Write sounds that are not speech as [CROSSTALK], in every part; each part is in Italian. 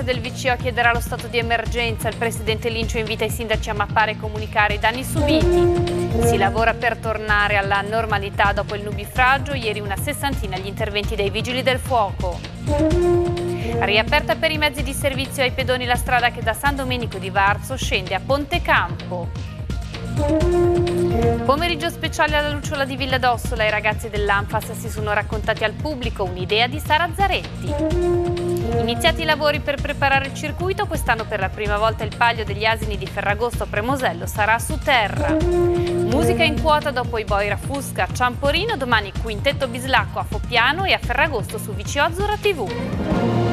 provincia del Vicio chiederà lo stato di emergenza. Il presidente Lincio invita i sindaci a mappare e comunicare i danni subiti. Si lavora per tornare alla normalità dopo il nubifragio. Ieri una sessantina gli interventi dei vigili del fuoco. Riaperta per i mezzi di servizio ai pedoni la strada che da San Domenico di Varzo scende a Ponte Campo. Pomeriggio speciale alla lucciola di Villa d'Ossola, i ragazzi dell'Anfas si sono raccontati al pubblico un'idea di Sara Zaretti. Iniziati i lavori per preparare il circuito, quest'anno per la prima volta il palio degli asini di Ferragosto a Premosello sarà su terra. Musica in quota dopo i Boira Fusca a Ciamporino, domani Quintetto Bislacco a Foppiano e a Ferragosto su Viciozzura TV.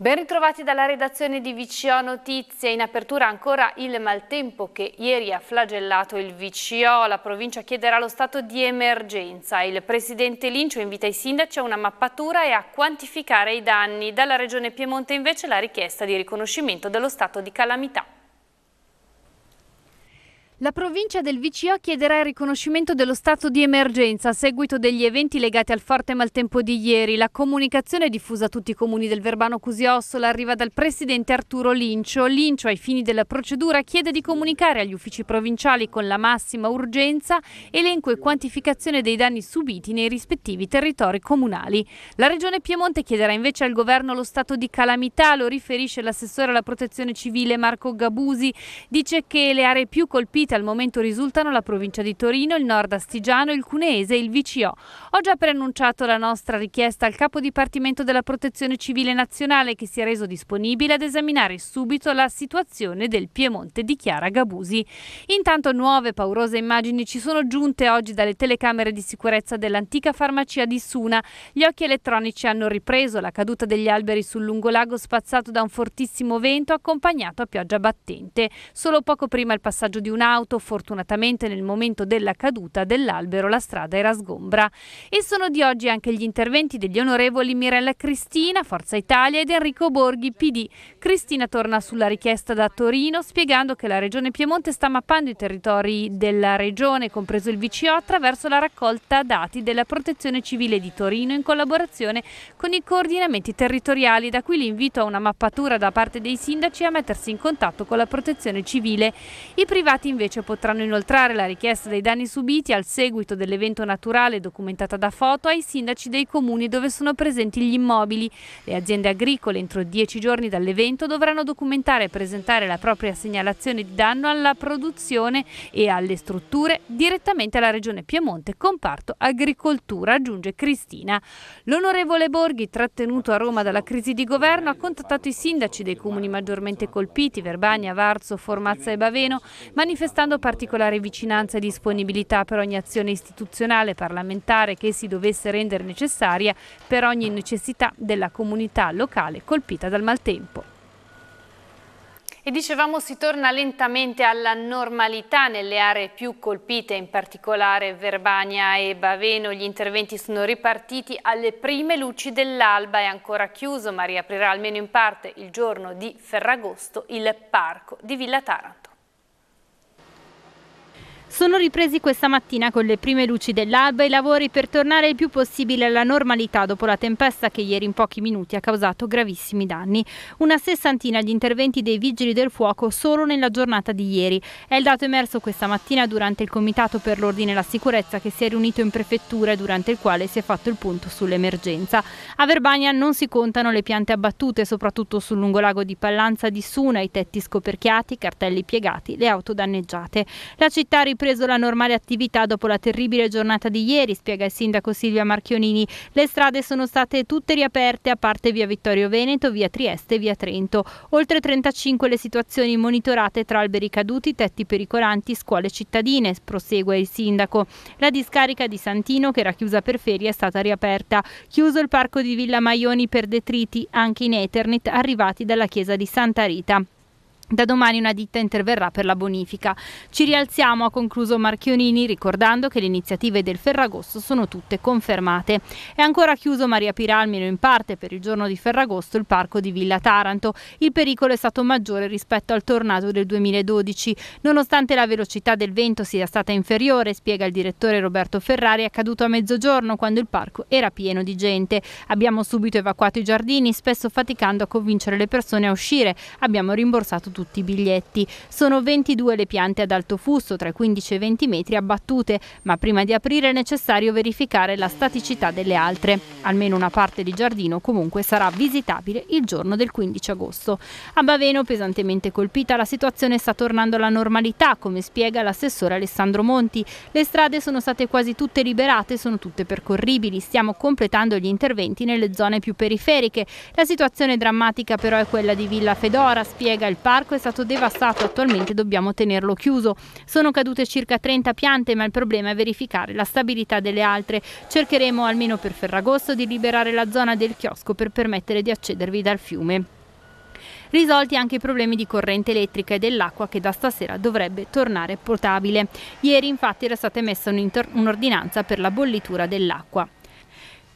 Ben ritrovati dalla redazione di VCO Notizie. In apertura ancora il maltempo che ieri ha flagellato il VCO. La provincia chiederà lo stato di emergenza. Il presidente Lincio invita i sindaci a una mappatura e a quantificare i danni. Dalla regione Piemonte invece la richiesta di riconoscimento dello stato di calamità. La provincia del VCO chiederà il riconoscimento dello stato di emergenza a seguito degli eventi legati al forte maltempo di ieri. La comunicazione diffusa a tutti i comuni del Verbano Cusiossola arriva dal presidente Arturo Lincio. Lincio, ai fini della procedura, chiede di comunicare agli uffici provinciali con la massima urgenza elenco e quantificazione dei danni subiti nei rispettivi territori comunali. La regione Piemonte chiederà invece al governo lo stato di calamità, lo riferisce l'assessore alla protezione civile Marco Gabusi. Dice che le aree più colpite colpite al momento risultano la provincia di Torino, il nord Astigiano, il Cuneese e il VCO. Ho già preannunciato la nostra richiesta al capo dipartimento della protezione civile nazionale che si è reso disponibile ad esaminare subito la situazione del Piemonte di Chiara Gabusi. Intanto nuove paurose immagini ci sono giunte oggi dalle telecamere di sicurezza dell'antica farmacia di Suna. Gli occhi elettronici hanno ripreso la caduta degli alberi sul lungolago spazzato da un fortissimo vento accompagnato a pioggia battente. Solo poco prima il passaggio di un'auto auto, fortunatamente nel momento della caduta dell'albero la strada era sgombra. E sono di oggi anche gli interventi degli onorevoli Mirella Cristina, Forza Italia, ed Enrico Borghi, PD. Cristina torna sulla richiesta da Torino spiegando che la Regione Piemonte sta mappando i territori della Regione, compreso il VCO, attraverso la raccolta dati della Protezione Civile di Torino in collaborazione con i coordinamenti territoriali. Da qui l'invito a una mappatura da parte dei sindaci a mettersi in contatto con la Protezione Civile. I privati invece invece potranno inoltrare la richiesta dei danni subiti al seguito dell'evento naturale documentata da foto ai sindaci dei comuni dove sono presenti gli immobili. Le aziende agricole entro dieci giorni dall'evento dovranno documentare e presentare la propria segnalazione di danno alla produzione e alle strutture direttamente alla Regione Piemonte, comparto agricoltura, aggiunge Cristina. L'onorevole Borghi, trattenuto a Roma dalla crisi di governo, ha contattato i sindaci dei comuni maggiormente colpiti, Verbania, Varzo, Formazza e Baveno, manifestando manifestando particolare vicinanza e disponibilità per ogni azione istituzionale e parlamentare che si dovesse rendere necessaria per ogni necessità della comunità locale colpita dal maltempo. E dicevamo si torna lentamente alla normalità nelle aree più colpite, in particolare Verbania e Baveno. Gli interventi sono ripartiti alle prime luci dell'alba, è ancora chiuso ma riaprirà almeno in parte il giorno di Ferragosto il parco di Villa Taranto. Sono ripresi questa mattina con le prime luci dell'alba i lavori per tornare il più possibile alla normalità dopo la tempesta che ieri in pochi minuti ha causato gravissimi danni. Una sessantina gli interventi dei vigili del fuoco solo nella giornata di ieri. È il dato emerso questa mattina durante il Comitato per l'Ordine e la Sicurezza che si è riunito in prefettura e durante il quale si è fatto il punto sull'emergenza. A Verbania non si contano le piante abbattute, soprattutto sul lungolago di Pallanza di Suna, i tetti scoperchiati, i cartelli piegati, le auto danneggiate. La città ripreso la normale attività dopo la terribile giornata di ieri, spiega il sindaco Silvia Marchionini. Le strade sono state tutte riaperte a parte via Vittorio Veneto, via Trieste e via Trento. Oltre 35 le situazioni monitorate tra alberi caduti, tetti pericolanti, scuole cittadine, prosegue il sindaco. La discarica di Santino, che era chiusa per ferie, è stata riaperta. Chiuso il parco di Villa Maioni per detriti, anche in Eternit, arrivati dalla chiesa di Santa Rita. Da domani una ditta interverrà per la bonifica. Ci rialziamo, ha concluso Marchionini, ricordando che le iniziative del Ferragosto sono tutte confermate. È ancora chiuso Maria Piralmino in parte, per il giorno di Ferragosto, il parco di Villa Taranto. Il pericolo è stato maggiore rispetto al tornado del 2012. Nonostante la velocità del vento sia stata inferiore, spiega il direttore Roberto Ferrari, è accaduto a mezzogiorno quando il parco era pieno di gente. Abbiamo subito evacuato i giardini, spesso faticando a convincere le persone a uscire. Abbiamo rimborsato tutti i biglietti. Sono 22 le piante ad alto fusto, tra i 15 e i 20 metri, abbattute, ma prima di aprire è necessario verificare la staticità delle altre. Almeno una parte di giardino comunque sarà visitabile il giorno del 15 agosto. A Baveno, pesantemente colpita, la situazione sta tornando alla normalità, come spiega l'assessore Alessandro Monti. Le strade sono state quasi tutte liberate, sono tutte percorribili, stiamo completando gli interventi nelle zone più periferiche. La situazione drammatica però è quella di Villa Fedora, spiega il parco parco è stato devastato, attualmente dobbiamo tenerlo chiuso. Sono cadute circa 30 piante, ma il problema è verificare la stabilità delle altre. Cercheremo almeno per Ferragosto di liberare la zona del chiosco per permettere di accedervi dal fiume. Risolti anche i problemi di corrente elettrica e dell'acqua che da stasera dovrebbe tornare potabile. Ieri infatti era stata emessa un'ordinanza per la bollitura dell'acqua.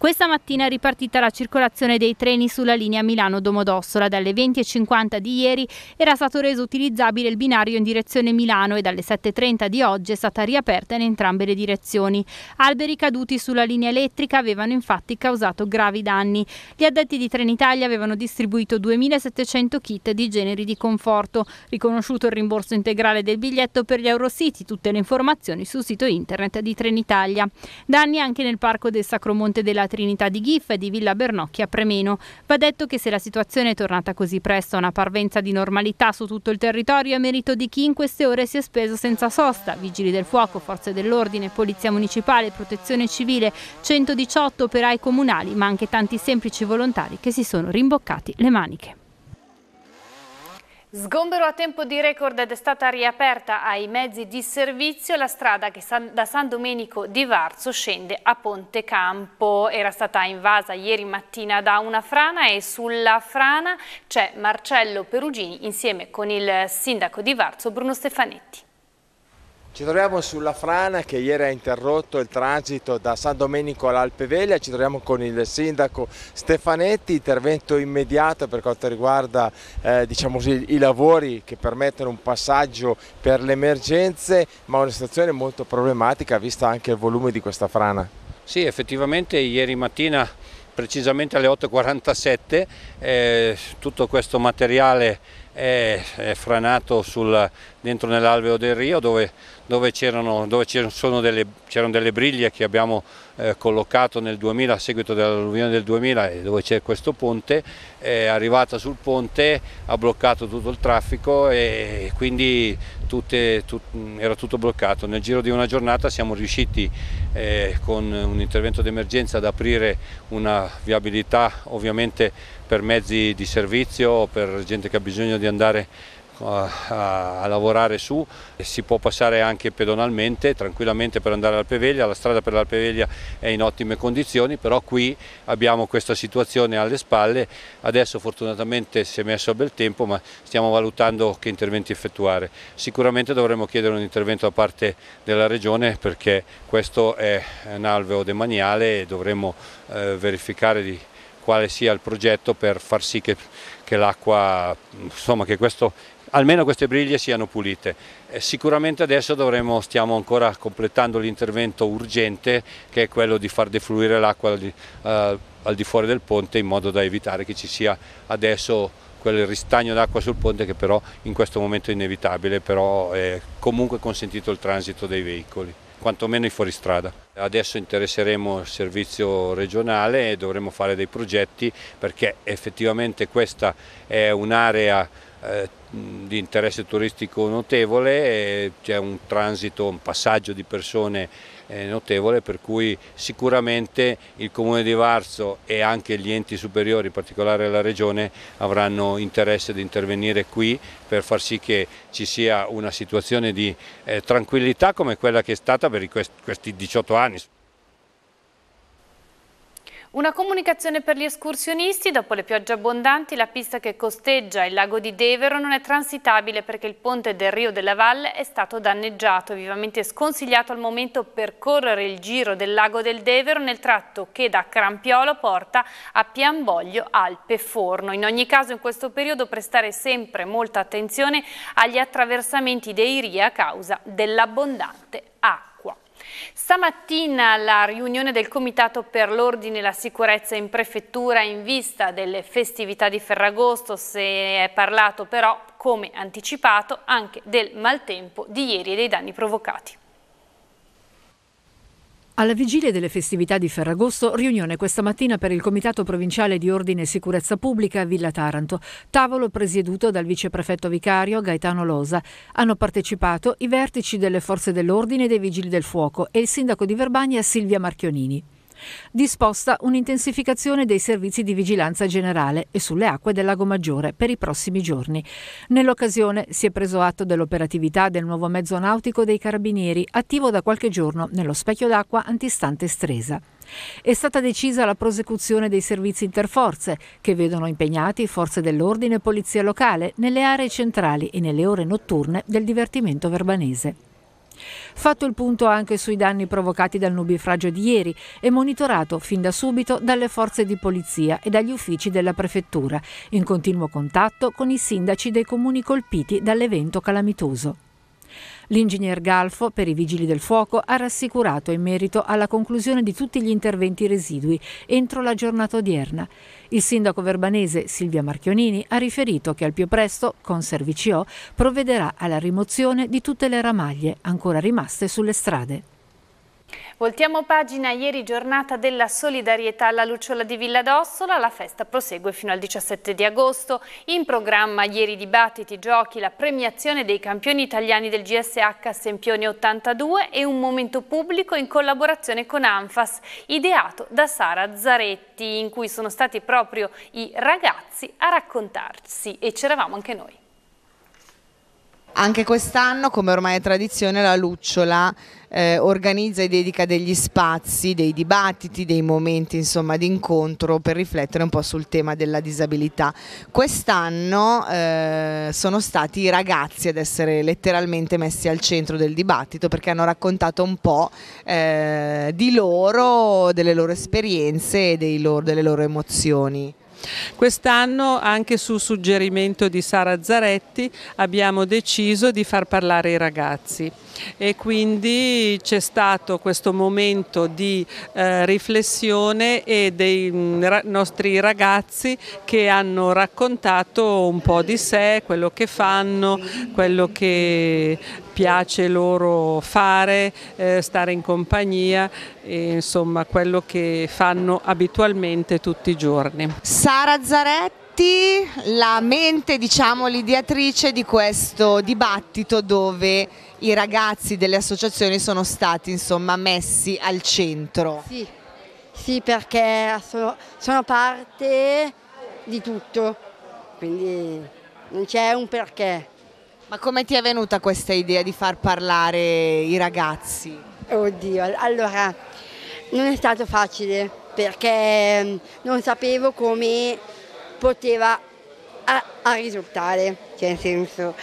Questa mattina è ripartita la circolazione dei treni sulla linea Milano-Domodossola. Dalle 20.50 di ieri era stato reso utilizzabile il binario in direzione Milano e dalle 7.30 di oggi è stata riaperta in entrambe le direzioni. Alberi caduti sulla linea elettrica avevano infatti causato gravi danni. Gli addetti di Trenitalia avevano distribuito 2.700 kit di generi di conforto, riconosciuto il rimborso integrale del biglietto per gli Eurocity, tutte le informazioni sul sito internet di Trenitalia. Danni anche nel parco del Sacromonte della Trinità di Gif e di Villa Bernocchi a Premeno. Va detto che se la situazione è tornata così presto a una parvenza di normalità su tutto il territorio è merito di chi in queste ore si è speso senza sosta. Vigili del fuoco, forze dell'ordine, polizia municipale, protezione civile, 118 operai comunali, ma anche tanti semplici volontari che si sono rimboccati le maniche. Sgombero a tempo di record ed è stata riaperta ai mezzi di servizio la strada che da San Domenico di Varzo scende a Ponte Campo. Era stata invasa ieri mattina da una frana e sulla frana c'è Marcello Perugini insieme con il sindaco di Varzo Bruno Stefanetti. Ci troviamo sulla frana che ieri ha interrotto il transito da San Domenico all'Alpeveglia, ci troviamo con il sindaco Stefanetti, intervento immediato per quanto riguarda eh, diciamo così, i lavori che permettono un passaggio per le emergenze, ma una situazione molto problematica vista anche il volume di questa frana. Sì, effettivamente ieri mattina precisamente alle 8.47 eh, tutto questo materiale è, è franato sul, dentro nell'alveo del Rio dove, dove c'erano delle, delle, briglie che abbiamo eh, collocato nel 2000 a seguito dell'alluvione del 2000 e dove c'è questo ponte, è arrivata sul ponte, ha bloccato tutto il traffico e quindi tutte, tut, era tutto bloccato. Nel giro di una giornata siamo riusciti eh, con un intervento d'emergenza ad aprire una viabilità ovviamente per mezzi di servizio per gente che ha bisogno di andare eh, a, lavorare su, si può passare anche pedonalmente, tranquillamente per andare all'Alpeveglia, la strada per l'Alpeveglia è in ottime condizioni, però qui abbiamo questa situazione alle spalle, adesso fortunatamente si è messo a bel tempo ma stiamo valutando che interventi effettuare. Sicuramente dovremo chiedere un intervento da parte della Regione perché questo è un alveo demaniale e dovremo eh, verificare di quale sia il progetto per far sì che, che l'acqua, insomma che questo, almeno queste briglie siano pulite. Eh, sicuramente adesso dovremo, stiamo ancora completando l'intervento urgente che è quello di far defluire l'acqua al, di, eh, al di fuori del ponte in modo da evitare che ci sia adesso quel ristagno d'acqua sul ponte che però in questo momento è inevitabile, però è comunque consentito il transito dei veicoli quantomeno i fuoristrada. Adesso interesseremo il servizio regionale e dovremo fare dei progetti perché effettivamente questa è un'area eh, di interesse turistico notevole, c'è un transito, un passaggio di persone notevole per cui sicuramente il Comune di Varso e anche gli enti superiori, in particolare la Regione, avranno interesse di intervenire qui per far sì che ci sia una situazione di eh, tranquillità come quella che è stata per questi 18 anni. Una comunicazione per gli escursionisti, dopo le piogge abbondanti la pista che costeggia il lago di Devero non è transitabile perché il ponte del Rio della Valle è stato danneggiato, vivamente sconsigliato al momento percorrere il giro del lago del Devero nel tratto che da Crampiolo porta a Piamboglio Alpe Forno. In ogni caso in questo periodo prestare sempre molta attenzione agli attraversamenti dei ria a causa dell'abbondante Stamattina la riunione del Comitato per l'Ordine e la Sicurezza in Prefettura in vista delle festività di Ferragosto, se è parlato però, come anticipato, anche del maltempo di ieri e dei danni provocati. Alla vigilia delle festività di Ferragosto, riunione questa mattina per il Comitato Provinciale di Ordine e Sicurezza Pubblica a Villa Taranto, tavolo presieduto dal viceprefetto vicario Gaetano Losa. Hanno partecipato i vertici delle forze dell'ordine e dei vigili del fuoco e il sindaco di Verbania Silvia Marchionini. Disposta un'intensificazione dei servizi di vigilanza generale e sulle acque del Lago Maggiore per i prossimi giorni. Nell'occasione si è preso atto dell'operatività del nuovo mezzo nautico dei Carabinieri, attivo da qualche giorno nello specchio d'acqua antistante Stresa. È stata decisa la prosecuzione dei servizi interforze, che vedono impegnati forze dell'ordine e polizia locale nelle aree centrali e nelle ore notturne del divertimento verbanese. Fatto il punto anche sui danni provocati dal nubifragio di ieri e monitorato fin da subito dalle forze di polizia e dagli uffici della prefettura, in continuo contatto con i sindaci dei comuni colpiti dall'evento calamitoso. L'ingegner Galfo, per i Vigili del Fuoco, ha rassicurato in merito alla conclusione di tutti gli interventi residui entro la giornata odierna. Il sindaco verbanese Silvia Marchionini ha riferito che al più presto, con Servicio, provvederà alla rimozione di tutte le ramaglie ancora rimaste sulle strade. Voltiamo pagina, ieri giornata della solidarietà alla Lucciola di Villa d'Ossola, la festa prosegue fino al 17 di agosto, in programma ieri dibattiti, giochi, la premiazione dei campioni italiani del GSH Sempione 82 e un momento pubblico in collaborazione con Anfas, ideato da Sara Zaretti, in cui sono stati proprio i ragazzi a raccontarsi e c'eravamo anche noi. Anche quest'anno, come ormai è tradizione, la Lucciola eh, organizza e dedica degli spazi, dei dibattiti, dei momenti di incontro per riflettere un po' sul tema della disabilità. Quest'anno eh, sono stati i ragazzi ad essere letteralmente messi al centro del dibattito perché hanno raccontato un po' eh, di loro, delle loro esperienze e loro, delle loro emozioni. Quest'anno anche su suggerimento di Sara Zaretti abbiamo deciso di far parlare i ragazzi e quindi c'è stato questo momento di eh, riflessione e dei mh, mm, nostri ragazzi che hanno raccontato un po' di sé, quello che fanno, quello che piace loro fare, eh, stare in compagnia, e, insomma quello che fanno abitualmente tutti i giorni. Sara Zaretti la mente diciamo l'ideatrice di questo dibattito dove i ragazzi delle associazioni sono stati insomma messi al centro. Sì, sì perché sono parte di tutto, quindi non c'è un perché. Ma come ti è venuta questa idea di far parlare i ragazzi? Oddio, allora non è stato facile perché mm, non sapevo come poteva a, a risultare, cioè nel senso.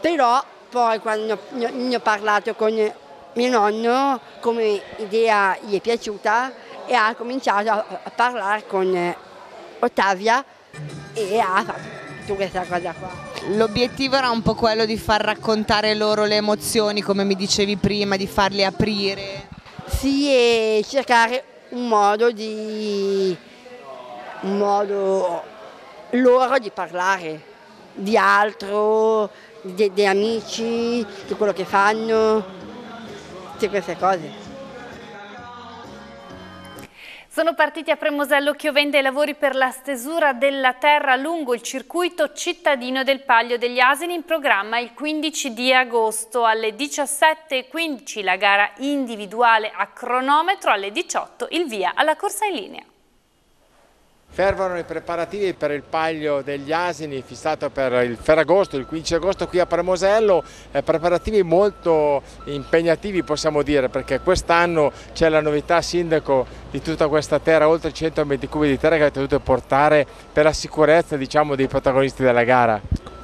Però poi quando ne, ho parlato con mio nonno, come idea gli è piaciuta e ha cominciato a, a parlare con Ottavia e ha fatto tu questa cosa qua. L'obiettivo era un po' quello di far raccontare loro le emozioni, come mi dicevi prima, di farle aprire. Sì, e cercare un modo di... un modo loro di parlare di altro, dei di amici, di quello che fanno, di queste cose. Sono partiti a Premosello Chiovende i lavori per la stesura della terra lungo il circuito cittadino del Paglio degli Asini in programma il 15 di agosto alle 17.15 la gara individuale a cronometro, alle 18 il via alla corsa in linea. Fervono i preparativi per il paglio degli asini fissato per il Ferragosto, il 15 agosto qui a Premosello, eh, preparativi molto impegnativi possiamo dire perché quest'anno c'è la novità sindaco di tutta questa terra, oltre 100 metri cubi di terra che avete dovuto portare per la sicurezza diciamo, dei protagonisti della gara.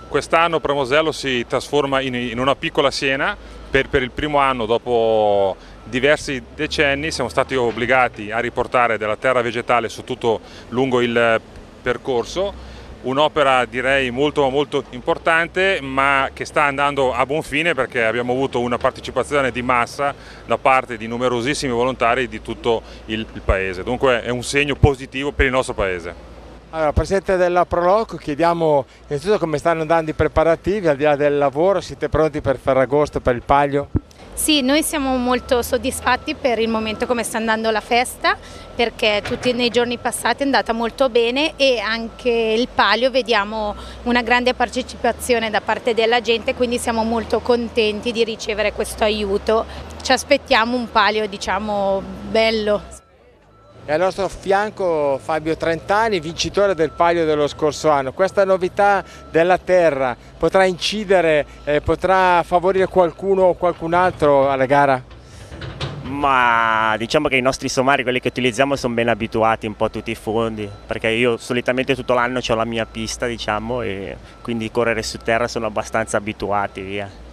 Quest'anno Premosello si trasforma in, in una piccola Siena per, per il primo anno dopo diversi decenni siamo stati obbligati a riportare della terra vegetale su tutto lungo il eh, percorso un'opera direi molto, molto importante ma che sta andando a buon fine perché abbiamo avuto una partecipazione di massa da parte di numerosissimi volontari di tutto il, paese, dunque è un segno positivo per il nostro paese. Allora, Presidente della Proloco, chiediamo innanzitutto come stanno andando i preparativi, al di là del lavoro, siete pronti per Ferragosto, per il Paglio? Sì, noi siamo molto soddisfatti per il momento come sta andando la festa perché tutti nei giorni passati è andata molto bene e anche il palio vediamo una grande partecipazione da parte della gente quindi siamo molto contenti di ricevere questo aiuto. Ci aspettiamo un palio diciamo bello e al nostro fianco Fabio Trentani, vincitore del Palio dello scorso anno. Questa novità della terra potrà incidere, eh, potrà favorire qualcuno o qualcun altro alla gara? Ma diciamo che i nostri somari, quelli che utilizziamo, sono ben abituati un po' a tutti i fondi, perché io solitamente tutto l'anno ho la mia pista, diciamo, e quindi correre su terra sono abbastanza abituati, via.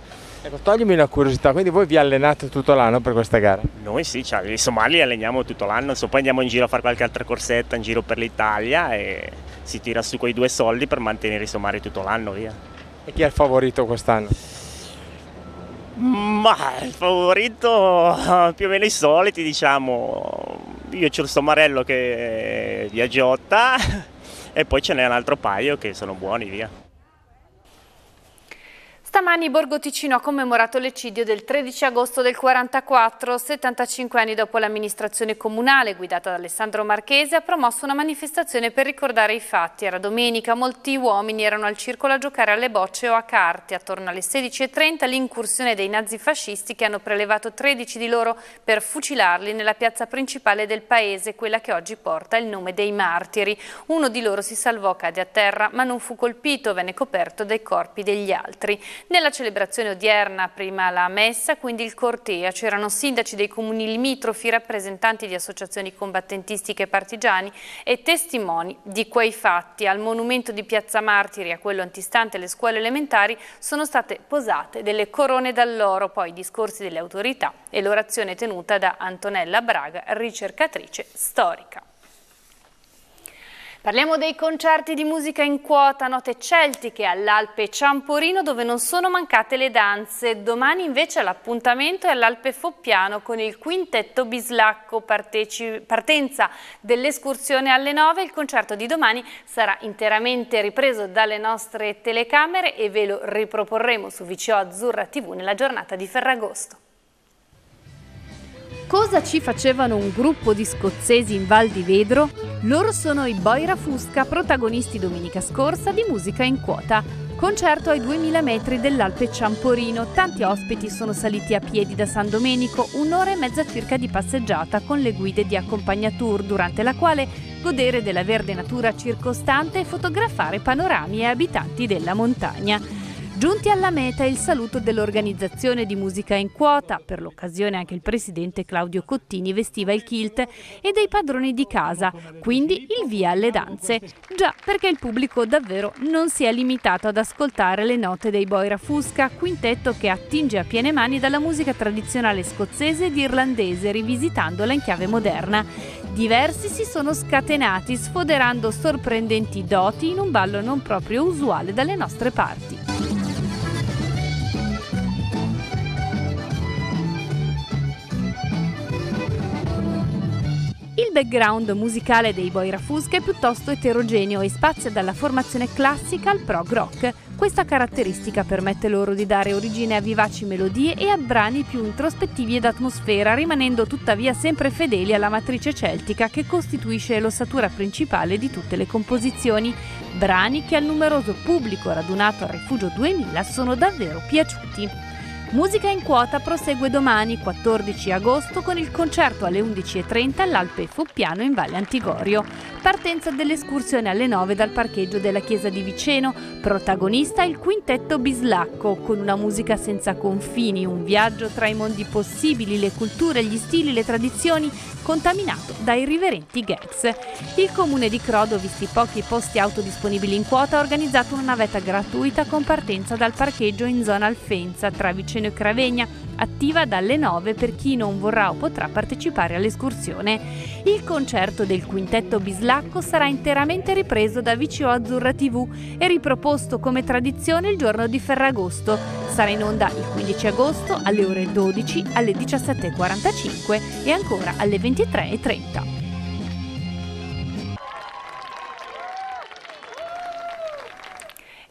Ecco, toglimi una curiosità, quindi voi vi allenate tutto l'anno per questa gara? Noi sì, cioè, i somali li alleniamo tutto l'anno, so, poi andiamo in giro a fare qualche altra corsetta in giro per l'Italia e si tira su quei due soldi per mantenere i somari tutto l'anno via. E chi è il favorito quest'anno? Mm, ma il favorito [LAUGHS] più o meno i soliti, diciamo. Io c'ho il Somarello che viaggiotta [LAUGHS] e poi ce n'è un altro paio che sono buoni via. Stamani Borgo Ticino ha commemorato l'eccidio del 13 agosto del 1944, 75 anni dopo l'amministrazione comunale guidata da Alessandro Marchese ha promosso una manifestazione per ricordare i fatti. Era domenica, molti uomini erano al circolo a giocare alle bocce o a carte. Attorno alle 16.30 l'incursione dei nazifascisti che hanno prelevato 13 di loro per fucilarli nella piazza principale del paese, quella che oggi porta il nome dei martiri. Uno di loro si salvò, cade a terra ma non fu colpito, venne coperto dai corpi degli altri. Nella celebrazione odierna, prima la messa, quindi il corteo, c'erano sindaci dei comuni limitrofi, rappresentanti di associazioni combattentistiche e partigiani e testimoni di quei fatti. Al monumento di Piazza Martiri, a quello antistante le scuole elementari, sono state posate delle corone d'alloro, poi i discorsi delle autorità e l'orazione tenuta da Antonella Braga, ricercatrice storica. Parliamo dei concerti di musica in quota, note celtiche all'Alpe Ciamporino dove non sono mancate le danze. Domani invece l'appuntamento è all'Alpe Foppiano con il quintetto Bislacco. partenza dell'escursione alle 9, il concerto di domani sarà interamente ripreso dalle nostre telecamere e ve lo riproporremo su VCO Azzurra TV nella giornata di Ferragosto. Cosa ci facevano un gruppo di scozzesi in Val di Vedro? Loro sono i Boira Fusca, protagonisti domenica scorsa di Musica in Quota. Concerto ai 2000 metri dell'Alpe Ciamporino. Tanti ospiti sono saliti a piedi da San Domenico, un'ora e mezza circa di passeggiata con le guide di accompagnatur, durante la quale godere della verde natura circostante e fotografare panorami e abitanti della montagna. Giunti alla meta il saluto dell'organizzazione di Musica in Quota, per l'occasione anche il presidente Claudio Cottini vestiva il kilt e dei padroni di casa, quindi il via alle danze. Già perché il pubblico davvero non si è limitato ad ascoltare le note dei Boira Fusca, quintetto che attinge a piene mani dalla musica tradizionale scozzese ed irlandese rivisitandola in chiave moderna. Diversi si sono scatenati sfoderando sorprendenti doti in un ballo non proprio usuale dalle nostre parti. Il background musicale dei Boira Fusca è piuttosto eterogeneo e spazia dalla formazione classica al prog rock. Questa caratteristica permette loro di dare origine a vivaci melodie e a brani più introspettivi ed atmosfera, rimanendo tuttavia sempre fedeli alla matrice celtica che costituisce l'ossatura principale di tutte le composizioni. Brani che al numeroso pubblico radunato al Rifugio 2000 sono davvero piaciuti. Musica in quota prosegue domani 14 agosto con il concerto alle 11.30 all'Alpe Foppiano in Valle Antigorio. Partenza dell'escursione alle 9 dal parcheggio della chiesa di Viceno, protagonista il quintetto Bislacco con una musica senza confini, un viaggio tra i mondi possibili, le culture, gli stili, le tradizioni contaminato da irriverenti gags. Il comune di Crodo, visti pochi posti auto disponibili in quota, ha organizzato una navetta gratuita con partenza dal parcheggio in zona Alfenza, tra Viceno e Cravegna, attiva dalle 9 per chi non vorrà o potrà partecipare all'escursione. Il concerto del quintetto Bislacco sarà interamente ripreso da VCO Azzurra TV e riproposto come tradizione il giorno di Ferragosto. Sarà in onda il 15 agosto alle ore 12, alle 17.45 e ancora alle 20.00. 23.30.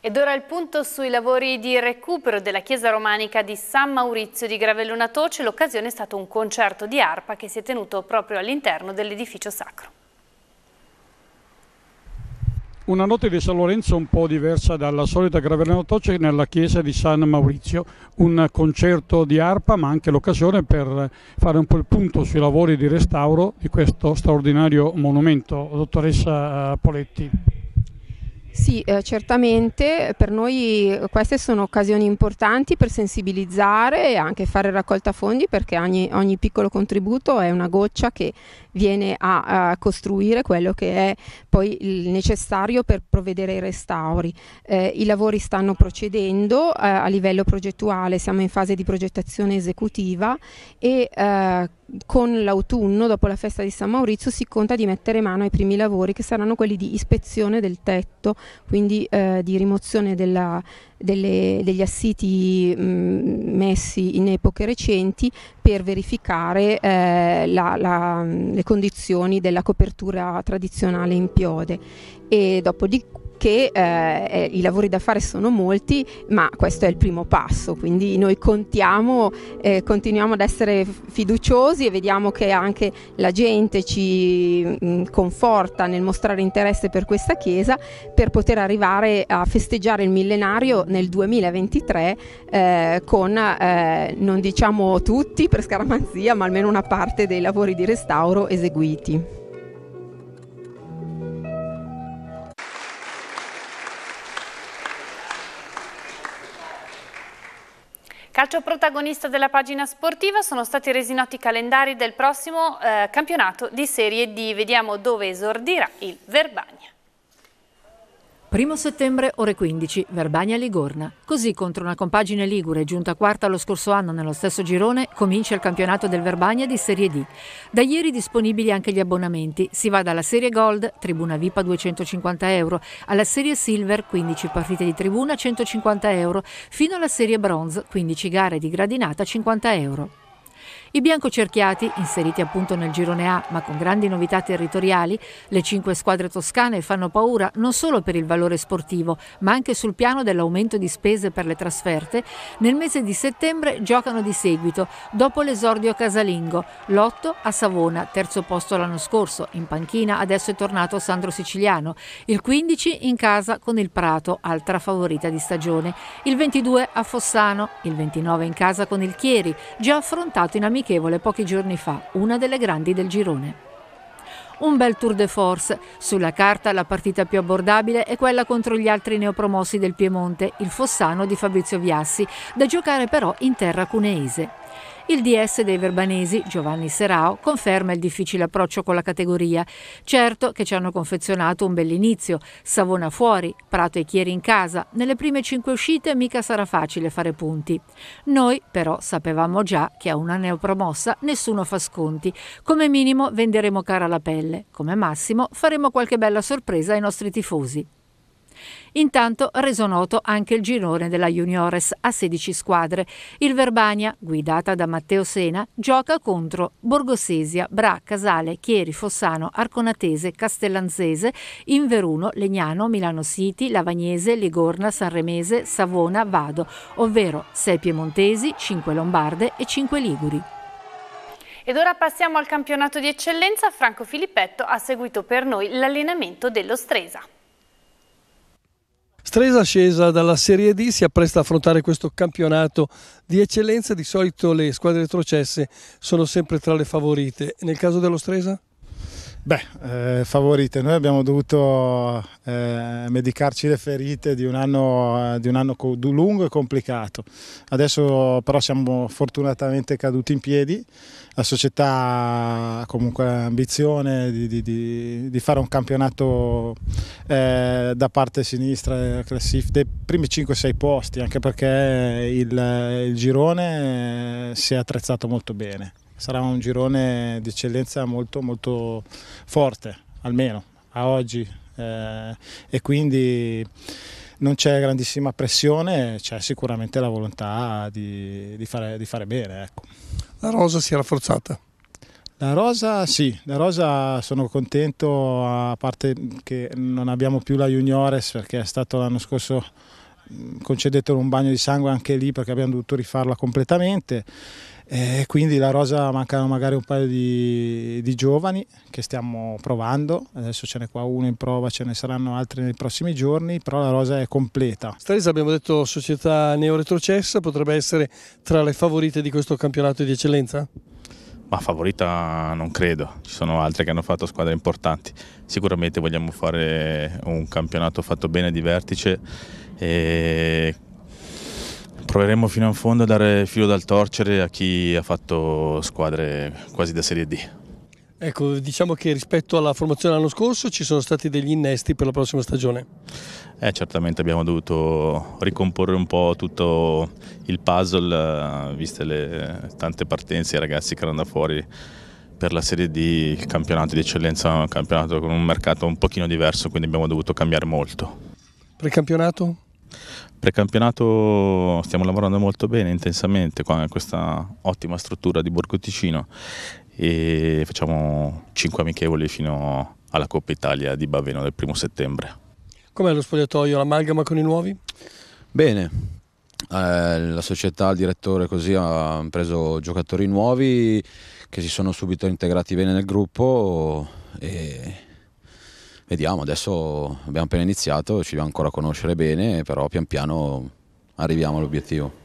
Ed ora il punto sui lavori di recupero della chiesa romanica di San Maurizio di Gravellona Toce. L'occasione è stato un concerto di arpa che si è tenuto proprio all'interno dell'edificio sacro. Una notte di San Lorenzo un po' diversa dalla solita Graverna Nottoce nella chiesa di San Maurizio, un concerto di arpa ma anche l'occasione per fare un po' il punto sui lavori di restauro di questo straordinario monumento. Dottoressa eh, Poletti. Sì, eh, certamente per noi eh, queste sono occasioni importanti per sensibilizzare e anche fare raccolta fondi perché ogni, ogni piccolo contributo è una goccia che viene a, a costruire quello che è poi il necessario per provvedere ai restauri. Eh, I lavori stanno procedendo eh, a livello progettuale, siamo in fase di progettazione esecutiva e eh, con l'autunno, dopo la festa di San Maurizio, si conta di mettere mano ai primi lavori che saranno quelli di ispezione del tetto, quindi eh, di rimozione della, delle, degli assiti mh, mm, messi in epoche recenti per verificare eh, la, la, le condizioni della copertura tradizionale in piode e dopodiché che eh, eh, i lavori da fare sono molti, ma questo è il primo passo, quindi noi contiamo, eh, continuiamo ad essere fiduciosi e vediamo che anche la gente ci mh, mm, conforta nel mostrare interesse per questa chiesa per poter arrivare a festeggiare il millenario nel 2023 eh, con, eh, non diciamo tutti per scaramanzia, ma almeno una parte dei lavori di restauro eseguiti. Calcio protagonista della pagina sportiva sono stati resi noti i calendari del prossimo eh, campionato di Serie D. Vediamo dove esordirà il Verbagna. 1 settembre, ore 15, Verbania-Ligorna. Così, contro una compagine ligure giunta quarta lo scorso anno nello stesso girone, comincia il campionato del Verbania di Serie D. Da ieri disponibili anche gli abbonamenti. Si va dalla Serie Gold, tribuna VIPA 250 euro, alla Serie Silver, 15 partite di tribuna, 150 euro, fino alla Serie Bronze, 15 gare di gradinata, 50 euro. I biancocerchiati, inseriti appunto nel girone A ma con grandi novità territoriali, le cinque squadre toscane fanno paura non solo per il valore sportivo ma anche sul piano dell'aumento di spese per le trasferte, nel mese di settembre giocano di seguito, dopo l'esordio casalingo, Lotto a Savona, terzo posto l'anno scorso, in panchina adesso è tornato Sandro Siciliano, il 15 in casa con il Prato, altra favorita di stagione, il 22 a Fossano, il 29 in casa con il Chieri, già affrontato in amicizia amichevole pochi giorni fa, una delle grandi del girone. Un bel tour de force. Sulla carta la partita più abbordabile è quella contro gli altri neopromossi del Piemonte, il Fossano di Fabrizio Viassi, da giocare però in terra cuneese. Il DS dei Verbanesi, Giovanni Serao, conferma il difficile approccio con la categoria. Certo che ci hanno confezionato un bell'inizio, Savona fuori, Prato e Chieri in casa, nelle prime cinque uscite mica sarà facile fare punti. Noi però sapevamo già che a una neopromossa nessuno fa sconti, come minimo venderemo cara la pelle, come massimo faremo qualche bella sorpresa ai nostri tifosi. Intanto reso noto anche il girone della Juniores a 16 squadre. Il Verbania, guidata da Matteo Sena, gioca contro Borgosesia, Bra, Casale, Chieri, Fossano, Arconatese, Castellanzese, Inveruno, Legnano, Milano City, Lavagnese, Ligorna, Sanremese, Savona, Vado, ovvero 6 piemontesi, 5 lombarde e 5 liguri. Ed ora passiamo al campionato di eccellenza. Franco Filippetto ha seguito per noi l'allenamento dello Stresa. Stresa scesa dalla Serie D si appresta a affrontare questo campionato di eccellenza, di solito le squadre retrocesse sono sempre tra le favorite. Nel caso dello Stresa? Beh, eh, favorite, noi abbiamo dovuto eh, medicarci le ferite di un, anno, di un anno lungo e complicato, adesso però siamo fortunatamente caduti in piedi, la società ha comunque l'ambizione di, di, di, di fare un campionato eh, da parte sinistra della classifica, dei primi 5-6 posti, anche perché il, il girone eh, si è attrezzato molto bene sarà un girone di eccellenza molto, molto forte, almeno a oggi. Eh, e quindi non c'è grandissima pressione, c'è sicuramente la volontà di, di, fare, di fare, bene. Ecco. La rosa si è rafforzata. La rosa sì, la rosa sono contento, a parte che non abbiamo più la Juniores perché è stato l'anno scorso concedetelo un bagno di sangue anche lì perché abbiamo dovuto rifarla completamente e quindi la rosa mancano magari un paio di, di, giovani che stiamo provando, adesso ce n'è qua uno in prova, ce ne saranno altri nei prossimi giorni, però la rosa è completa. Stresa abbiamo detto società neoretrocessa, potrebbe essere tra le favorite di questo campionato di eccellenza? Ma favorita non credo, ci sono altre che hanno fatto squadre importanti. Sicuramente vogliamo fare un campionato fatto bene di vertice e proveremo fino in fondo a dare filo dal torcere a chi ha fatto squadre quasi da Serie D. Ecco, diciamo che rispetto alla formazione dell'anno scorso ci sono stati degli innesti per la prossima stagione. Eh, certamente abbiamo dovuto ricomporre un po' tutto il puzzle, eh, viste le tante partenze i ragazzi che erano da fuori per la Serie D, il campionato di eccellenza un campionato con un mercato un pochino diverso, quindi abbiamo dovuto cambiare molto. Precampionato? campionato? Precampionato stiamo lavorando molto bene, intensamente, con questa ottima struttura di Borgo Ticino e facciamo 5 amichevoli fino alla Coppa Italia di Baveno del primo settembre. Com'è lo spogliatoio, l'amalgama con i nuovi? Bene, eh, la società, il direttore così ha preso giocatori nuovi che si sono subito integrati bene nel gruppo e vediamo, adesso abbiamo appena iniziato, ci dobbiamo ancora conoscere bene, però pian piano arriviamo all'obiettivo.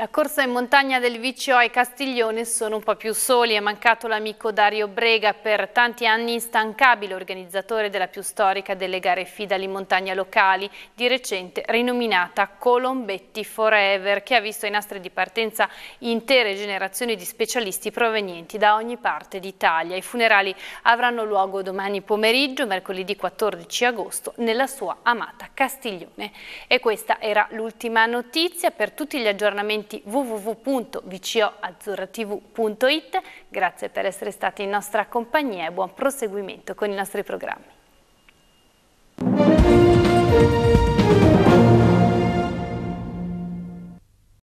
La corsa in montagna del Viceo e Castiglione sono un po' più soli, è mancato l'amico Dario Brega, per tanti anni instancabile organizzatore della più storica delle gare fidali in montagna locali, di recente rinominata Colombetti Forever, che ha visto ai nastri di partenza intere generazioni di specialisti provenienti da ogni parte d'Italia. I funerali avranno luogo domani pomeriggio, mercoledì 14 agosto, nella sua amata Castiglione. E questa era l'ultima notizia per tutti gli aggiornamenti siti www.vcoazzurratv.it. Grazie per essere stati in nostra compagnia e buon proseguimento con i nostri programmi.